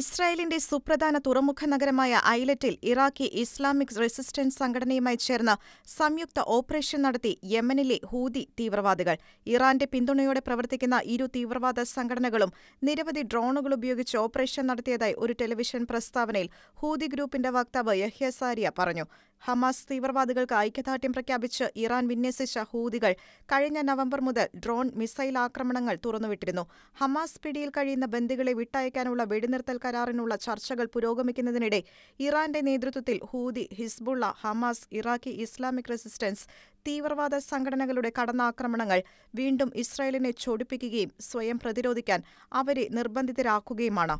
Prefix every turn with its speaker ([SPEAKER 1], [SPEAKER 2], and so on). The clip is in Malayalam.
[SPEAKER 1] ഇസ്രായേലിന്റെ സുപ്രധാന തുറമുഖ നഗരമായ ഐലറ്റിൽ ഇറാഖി ഇസ്ലാമിക് റെസിസ്റ്റൻസ് സംഘടനയുമായി ചേർന്ന് സംയുക്ത ഓപ്പറേഷൻ നടത്തി യമനിലെ ഹൂതി തീവ്രവാദികൾ ഇറാന്റെ പിന്തുണയോടെ പ്രവർത്തിക്കുന്ന ഇരു തീവ്രവാദ സംഘടനകളും നിരവധി ഡ്രോണുകൾ ഉപയോഗിച്ച് ഓപ്പറേഷൻ നടത്തിയതായി ഒരു ടെലിവിഷൻ പ്രസ്താവനയിൽ ഹൂതി ഗ്രൂപ്പിന്റെ വക്താവ് യഹ്യ സാരിയ പറഞ്ഞു ഹമാസ് തീവ്രവാദികൾക്ക് ഐക്യദാർഢ്യം പ്രഖ്യാപിച്ച് ഇറാൻ വിന്യസിച്ച ഹൂതികൾ കഴിഞ്ഞ നവംബർ മുതൽ ഡ്രോൺ മിസൈൽ ആക്രമണങ്ങൾ തുറന്നുവിട്ടിരുന്നു ഹമാസ് പിടിയിൽ കഴിയുന്ന ബന്ദികളെ വിട്ടയക്കാനുള്ള വെടിനിർത്തൽ കരാറിനുള്ള ചർച്ചകൾ പുരോഗമിക്കുന്നതിനിടെ ഇറാന്റെ നേതൃത്വത്തിൽ Houthi Hezbollah Hamas Iraqi Islamic resistance തീവ്രവാദ സംഘടനകളുടെ കടന്നാക്രമണങ്ങൾ വീണ്ടും ഇസ്രായേലിനെ ചൊടിപ്പിക്കുകയും സ്വയം പ്രതിരോധിക്കാൻ അവരെ നിർബന്ധിതരാക്കുകയുമാണ്